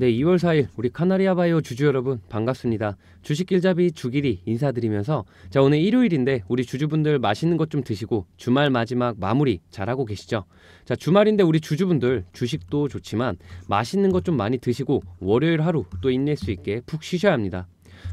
네, 2월 4일 우리 카나리아 바이오 주주 여러분 반갑습니다. 주식 길잡이 주길이 인사드리면서 자, 오늘 일요일인데 우리 주주분들 맛있는 것 좀 드시고 주말 마지막 마무리 잘하고 계시죠? 자, 주말인데 우리 주주분들 주식도 좋지만 맛있는 것 좀 많이 드시고 월요일 하루 또 인낼 수 있게 푹 쉬셔야 합니다.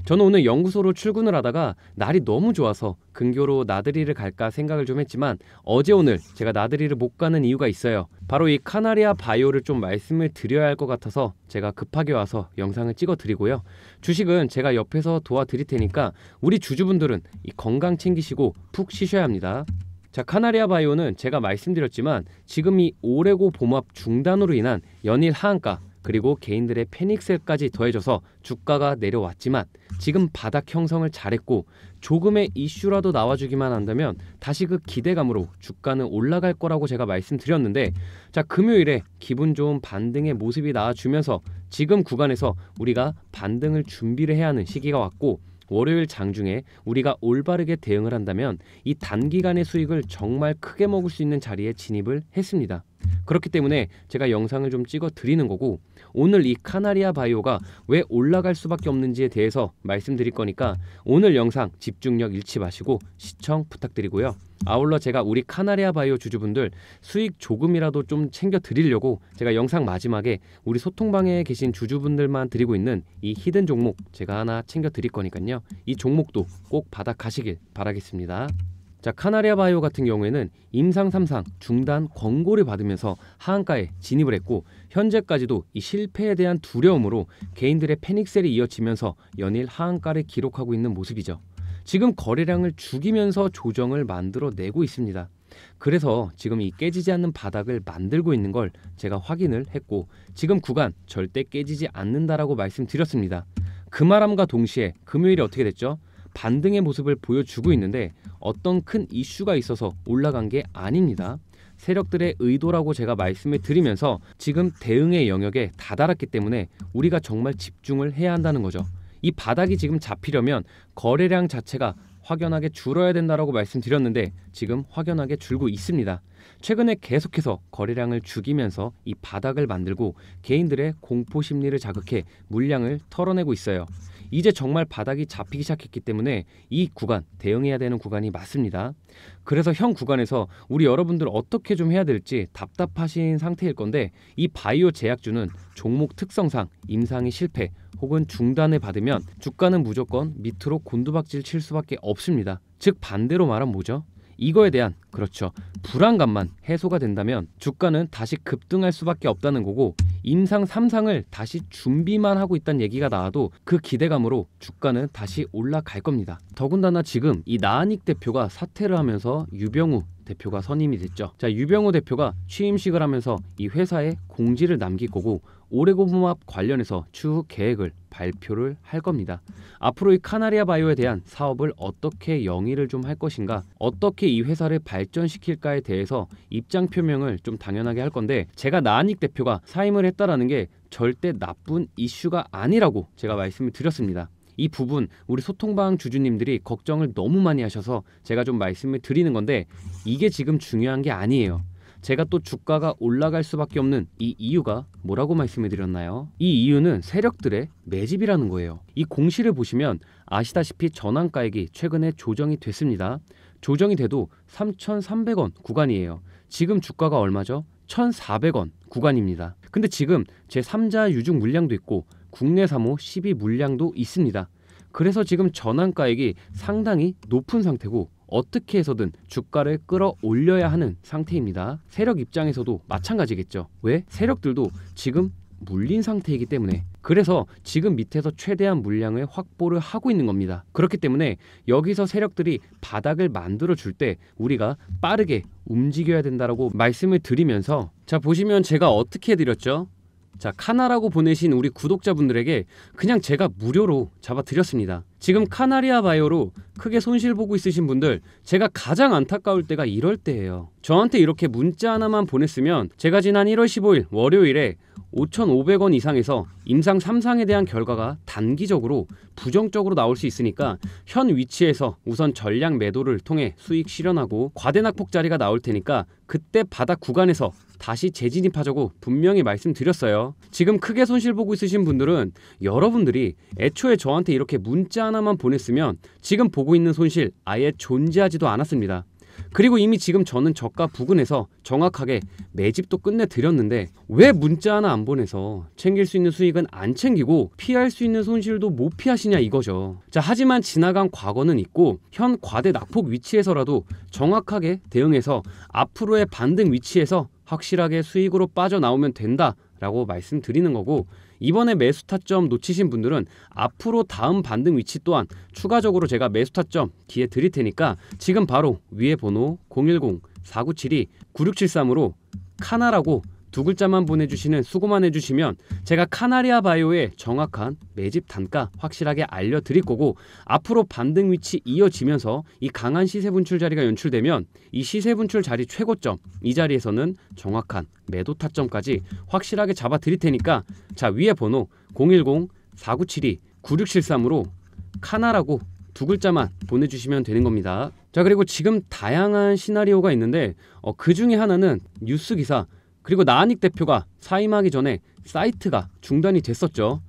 저는 오늘 연구소로 출근을 하다가 날이 너무 좋아서 근교로 나들이를 갈까 생각을 좀 했지만 어제 오늘 제가 나들이를 못 가는 이유가 있어요. 바로 이 카나리아 바이오를 좀 말씀을 드려야 할 것 같아서 제가 급하게 와서 영상을 찍어 드리고요. 주식은 제가 옆에서 도와드릴 테니까 우리 주주분들은 이 건강 챙기시고 푹 쉬셔야 합니다. 자, 카나리아 바이오는 제가 말씀드렸지만 지금 이 오레고 봄합 중단으로 인한 연일 하한가 그리고 개인들의 패닉셀까지 더해져서 주가가 내려왔지만 지금 바닥 형성을 잘했고 조금의 이슈라도 나와주기만 한다면 다시 그 기대감으로 주가는 올라갈 거라고 제가 말씀드렸는데 자 금요일에 기분 좋은 반등의 모습이 나와주면서 지금 구간에서 우리가 반등을 준비를 해야 하는 시기가 왔고 월요일 장중에 우리가 올바르게 대응을 한다면 이 단기간의 수익을 정말 크게 먹을 수 있는 자리에 진입을 했습니다. 그렇기 때문에 제가 영상을 좀 찍어 드리는 거고 오늘 이 카나리아 바이오가 왜 올라갈 수밖에 없는지에 대해서 말씀드릴 거니까 오늘 영상 집중력 잃지 마시고 시청 부탁드리고요. 아울러 제가 우리 카나리아 바이오 주주분들 수익 조금이라도 좀 챙겨 드리려고 제가 영상 마지막에 우리 소통방에 계신 주주분들만 드리고 있는 이 히든 종목 제가 하나 챙겨 드릴 거니까요. 이 종목도 꼭 받아 가시길 바라겠습니다. 자, 카나리아 바이오 같은 경우에는 임상 3상 중단 권고를 받으면서 하한가에 진입을 했고 현재까지도 이 실패에 대한 두려움으로 개인들의 패닉셀이 이어지면서 연일 하한가를 기록하고 있는 모습이죠. 지금 거래량을 죽이면서 조정을 만들어내고 있습니다. 그래서 지금 이 깨지지 않는 바닥을 만들고 있는 걸 제가 확인을 했고 지금 구간 절대 깨지지 않는다라고 말씀드렸습니다. 그 말함과 동시에 금요일이 어떻게 됐죠? 반등의 모습을 보여주고 있는데 어떤 큰 이슈가 있어서 올라간 게 아닙니다. 세력들의 의도라고 제가 말씀을 드리면서 지금 대응의 영역에 다다랐기 때문에 우리가 정말 집중을 해야 한다는 거죠. 이 바닥이 지금 잡히려면 거래량 자체가 확연하게 줄어야 된다라고 말씀드렸는데 지금 확연하게 줄고 있습니다. 최근에 계속해서 거래량을 죽이면서 이 바닥을 만들고 개인들의 공포 심리를 자극해 물량을 털어내고 있어요. 이제 정말 바닥이 잡히기 시작했기 때문에 이 구간 대응해야 되는 구간이 맞습니다. 그래서 현 구간에서 우리 여러분들 어떻게 좀 해야 될지 답답하신 상태일 건데 이 바이오 제약주는 종목 특성상 임상이 실패 혹은 중단을 받으면 주가는 무조건 밑으로 곤두박질 칠 수밖에 없습니다. 즉 반대로 말하면 뭐죠? 이거에 대한 그렇죠 불안감만 해소가 된다면 주가는 다시 급등할 수밖에 없다는 거고 임상 3상을 다시 준비만 하고 있다는 얘기가 나와도 그 기대감으로 주가는 다시 올라갈 겁니다. 더군다나 지금 이나은익 대표가 사퇴를 하면서 유병우 대표가 선임이 됐죠. 자 유병우 대표가 취임식을 하면서 이 회사에 공지를 남길거고 오레고분합 관련해서 추후 계획을 발표를 할 겁니다. 앞으로 이 카나리아 바이오에 대한 사업을 어떻게 영위를 좀 할 것인가, 어떻게 이 회사를 발전시킬까에 대해서 입장 표명을 좀 당연하게 할 건데 제가 나한익 대표가 사임을 했다라는 게 절대 나쁜 이슈가 아니라고 제가 말씀을 드렸습니다. 이 부분 우리 소통방 주주님들이 걱정을 너무 많이 하셔서 제가 좀 말씀을 드리는 건데 이게 지금 중요한 게 아니에요. 제가 또 주가가 올라갈 수밖에 없는 이 이유가 뭐라고 말씀해 드렸나요? 이 이유는 세력들의 매집이라는 거예요. 이 공시를 보시면 아시다시피 전환가액이 최근에 조정이 됐습니다. 조정이 돼도 3,300원 구간이에요. 지금 주가가 얼마죠? 1,400원 구간입니다. 근데 지금 제 3자 유중 물량도 있고 국내 사호12 물량도 있습니다. 그래서 지금 전환가액이 상당히 높은 상태고 어떻게 해서든 주가를 끌어올려야 하는 상태입니다. 세력 입장에서도 마찬가지겠죠. 왜? 세력들도 지금 물린 상태이기 때문에 그래서 지금 밑에서 최대한 물량을 확보를 하고 있는 겁니다. 그렇기 때문에 여기서 세력들이 바닥을 만들어 줄 때 우리가 빠르게 움직여야 된다라고 말씀을 드리면서 자 보시면 제가 어떻게 해 드렸죠? 자 카나라고 보내신 우리 구독자분들에게 그냥 제가 무료로 잡아드렸습니다. 지금 카나리아 바이오로 크게 손실 보고 있으신 분들 제가 가장 안타까울 때가 이럴 때예요. 저한테 이렇게 문자 하나만 보냈으면 제가 지난 1월 15일 월요일에 5,500원 이상에서 임상 3상에 대한 결과가 단기적으로 부정적으로 나올 수 있으니까 현 위치에서 우선 전략 매도를 통해 수익 실현하고 과대 낙폭 자리가 나올 테니까 그때 바닥 구간에서 다시 재진입하자고 분명히 말씀드렸어요. 지금 크게 손실 보고 있으신 분들은 여러분들이 애초에 저한테 이렇게 문자 하나만 보냈으면 지금 보고 있는 손실 아예 존재하지도 않았습니다. 그리고 이미 지금 저는 저가 부근에서 정확하게 매집도 끝내드렸는데 왜 문자 하나 안 보내서 챙길 수 있는 수익은 안 챙기고 피할 수 있는 손실도 못 피하시냐 이거죠. 자, 하지만 지나간 과거는 있고 현 과대 낙폭 위치에서라도 정확하게 대응해서 앞으로의 반등 위치에서 확실하게 수익으로 빠져나오면 된다라고 말씀드리는 거고 이번에 매수 타점 놓치신 분들은 앞으로 다음 반등 위치 또한 추가적으로 제가 매수 타점 뒤에 드릴 테니까 지금 바로 위에 번호 010-4972-9673으로 카나라고 두 글자만 보내주시는 수고만 해주시면 제가 카나리아 바이오의 정확한 매집 단가 확실하게 알려드릴 거고 앞으로 반등 위치 이어지면서 이 강한 시세 분출 자리가 연출되면 이 시세 분출 자리 최고점 이 자리에서는 정확한 매도 타점까지 확실하게 잡아 드릴 테니까 자 위에 번호 010-4972-9673으로 카나라고 두 글자만 보내주시면 되는 겁니다. 자 그리고 지금 다양한 시나리오가 있는데 어, 그 중에 하나는 뉴스 기사 그리고 나한익 대표가 사임하기 전에 사이트가 중단이 됐었죠.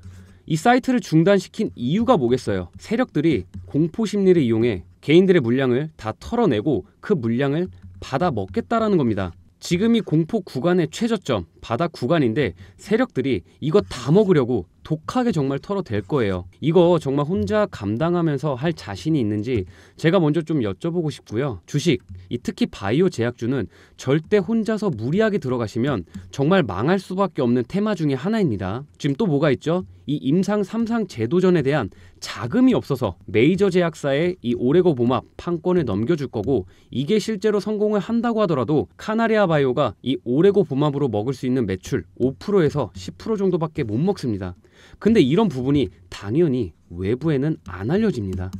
이 사이트를 중단시킨 이유가 뭐겠어요? 세력들이 공포 심리를 이용해 개인들의 물량을 다 털어내고 그 물량을 받아 먹겠다라는 겁니다. 지금 이 공포 구간의 최저점, 바닥 구간인데 세력들이 이거 다 먹으려고 독하게 정말 털어댈 거예요. 이거 정말 혼자 감당하면서 할 자신이 있는지 제가 먼저 좀 여쭤보고 싶고요. 주식, 특히 바이오 제약주는 절대 혼자서 무리하게 들어가시면 정말 망할 수밖에 없는 테마 중의 하나입니다. 지금 또 뭐가 있죠? 이 임상 3상 제도전에 대한 자금이 없어서 메이저 제약사에이 오레고 보마 판권을 넘겨줄 거고 이게 실제로 성공을 한다고 하더라도 카나리아 바이오가 이 오레고 보마으로 먹을 수 있는 매출 5%에서 10% 정도밖에 못 먹습니다. 근데 이런 부분이 당연히 외부에는 안 알려집니다.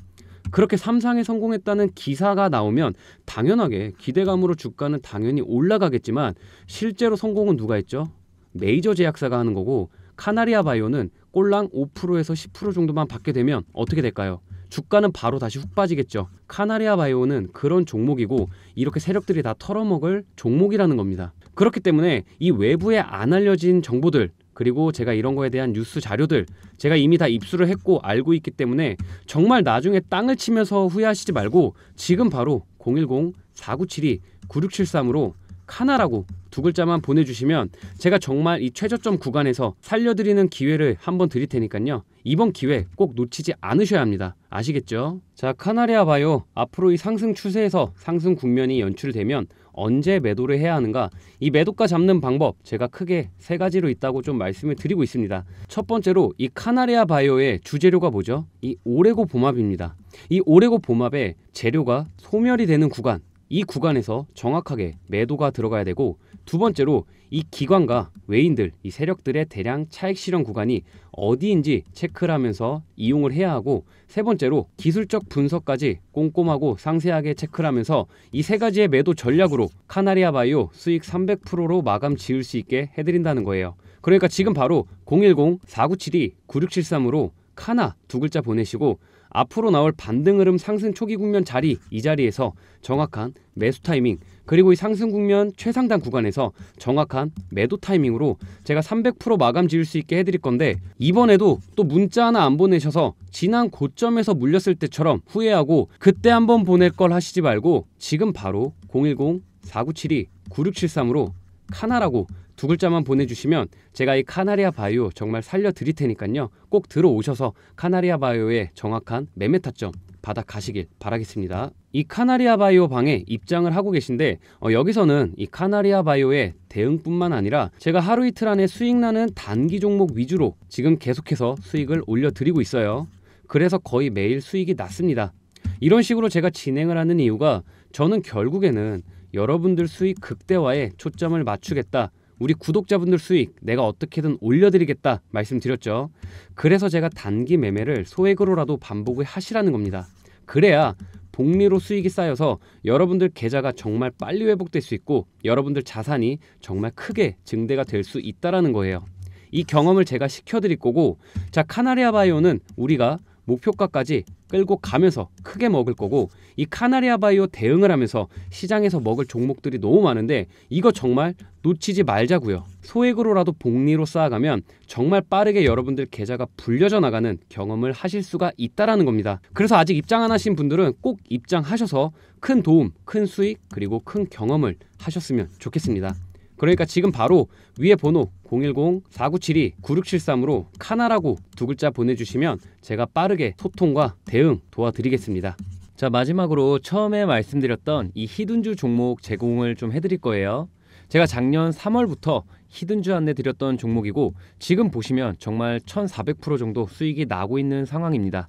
그렇게 삼상에 성공했다는 기사가 나오면 당연하게 기대감으로 주가는 당연히 올라가겠지만 실제로 성공은 누가 했죠? 메이저 제약사가 하는 거고 카나리아 바이오는 꼴랑 5%에서 10% 정도만 받게 되면 어떻게 될까요? 주가는 바로 다시 훅 빠지겠죠. 카나리아 바이오는 그런 종목이고 이렇게 세력들이 다 털어먹을 종목이라는 겁니다. 그렇기 때문에 이 외부에 안 알려진 정보들 그리고 제가 이런 거에 대한 뉴스 자료들 제가 이미 다 입수를 했고 알고 있기 때문에 정말 나중에 땅을 치면서 후회하시지 말고 지금 바로 010 4972 9673으로 카나라고두 글자만 보내주시면 제가 정말 이 최저점 구간에서 살려드리는 기회를 한번 드릴 테니까요. 이번 기회 꼭 놓치지 않으셔야 합니다. 아시겠죠? 자, 카나리아 바이오 앞으로 이 상승 추세에서 상승 국면이 연출되면 언제 매도를 해야 하는가 이 매도가 잡는 방법 제가 크게 세 가지로 있다고 좀 말씀을 드리고 있습니다 첫 번째로 이 카나리아 바이오의 주재료가 뭐죠 이 오레고 봄합입니다 이 오레고 봄합의 재료가 소멸이 되는 구간 이 구간에서 정확하게 매도가 들어가야 되고 두 번째로 이 기관과 외인들, 이 세력들의 대량 차익 실현 구간이 어디인지 체크를 하면서 이용을 해야 하고 세 번째로 기술적 분석까지 꼼꼼하고 상세하게 체크를 하면서 이 세 가지의 매도 전략으로 카나리아 바이오 수익 300%로 마감 지을 수 있게 해드린다는 거예요. 그러니까 지금 바로 010-4972-9673으로 카나 두 글자 보내시고 앞으로 나올 반등 흐름 상승 초기 국면 자리 이 자리에서 정확한 매수 타이밍 그리고 이 상승 국면 최상단 구간에서 정확한 매도 타이밍으로 제가 300% 마감 지을 수 있게 해드릴 건데 이번에도 또 문자 하나 안 보내셔서 지난 고점에서 물렸을 때처럼 후회하고 그때 한번 보낼 걸 하시지 말고 지금 바로 010 4972 9673으로 카나라고 두 글자만 보내주시면 제가 이 카나리아 바이오 정말 살려드릴 테니까요. 꼭 들어오셔서 카나리아 바이오의 정확한 매매 타점 받아 가시길 바라겠습니다. 이 카나리아 바이오 방에 입장을 하고 계신데 어, 여기서는 이 카나리아 바이오의 대응뿐만 아니라 제가 하루 이틀 안에 수익 나는 단기 종목 위주로 지금 계속해서 수익을 올려드리고 있어요. 그래서 거의 매일 수익이 났습니다. 이런 식으로 제가 진행을 하는 이유가 저는 결국에는 여러분들 수익 극대화에 초점을 맞추겠다. 우리 구독자분들 수익 내가 어떻게든 올려드리겠다 말씀드렸죠. 그래서 제가 단기 매매를 소액으로라도 반복 을 하시라는 겁니다. 그래야 복리로 수익이 쌓여서 여러분들 계좌가 정말 빨리 회복될 수 있고 여러분들 자산이 정말 크게 증대가 될 수 있다라는 거예요. 이 경험을 제가 시켜드릴 거고 자 카나리아 바이오는 우리가 목표가까지 끌고 가면서 크게 먹을 거고 이 카나리아 바이오 대응을 하면서 시장에서 먹을 종목들이 너무 많은데 이거 정말 놓치지 말자고요. 소액으로라도 복리로 쌓아가면 정말 빠르게 여러분들 계좌가 불려져 나가는 경험을 하실 수가 있다라는 겁니다. 그래서 아직 입장 안 하신 분들은 꼭 입장하셔서 큰 도움, 큰 수익 그리고 큰 경험을 하셨으면 좋겠습니다. 그러니까 지금 바로 위에 번호 010-4972-9673으로 카나라고 두 글자 보내주시면 제가 빠르게 소통과 대응 도와드리겠습니다. 자 마지막으로 처음에 말씀드렸던 이 히든주 종목 제공을 좀 해드릴 거예요. 제가 작년 3월부터 히든주 안내 드렸던 종목이고 지금 보시면 정말 1400% 정도 수익이 나고 있는 상황입니다.